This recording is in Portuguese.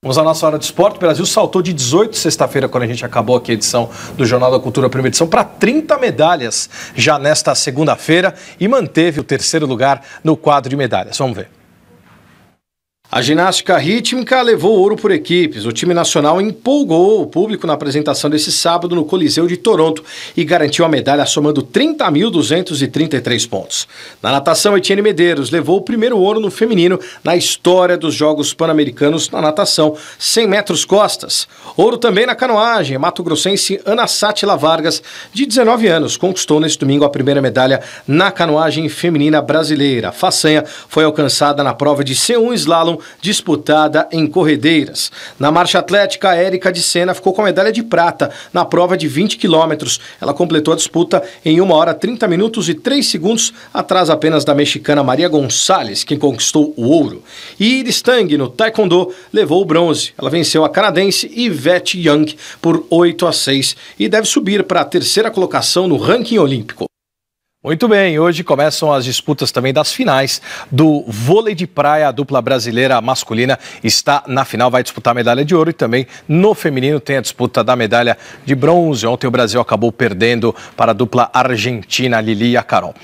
Vamos à nossa hora de esporte. O Brasil saltou de 18, sexta-feira, quando a gente acabou aqui a edição do Jornal da Cultura, primeira edição, para 30 medalhas já nesta segunda-feira e manteve o terceiro lugar no quadro de medalhas. Vamos ver. A ginástica rítmica levou ouro por equipes. O time nacional empolgou o público na apresentação desse sábado no Coliseu de Toronto e garantiu a medalha somando 30.233 pontos. Na natação, Etienne Medeiros levou o primeiro ouro no feminino na história dos Jogos Pan-Americanos na natação, 100 metros costas. Ouro também na canoagem. Mato Grossense Ana Sátila Vargas, de 19 anos, conquistou neste domingo a primeira medalha na canoagem feminina brasileira. A façanha foi alcançada na prova de C1 Slalom disputada em corredeiras. Na marcha atlética, a Érica de Sena ficou com a medalha de prata na prova de 20 quilômetros. Ela completou a disputa em 1 hora 30 minutos e 3 segundos, atrás apenas da mexicana Maria Gonçalves, que conquistou o ouro. E Iris Tang, no taekwondo, levou o bronze. Ela venceu a canadense Yvette Young por 8 a 6 e deve subir para a terceira colocação no ranking olímpico. Muito bem, hoje começam as disputas também das finais do vôlei de praia. A dupla brasileira masculina está na final, vai disputar a medalha de ouro e também no feminino tem a disputa da medalha de bronze. Ontem o Brasil acabou perdendo para a dupla argentina Lili e a Carol.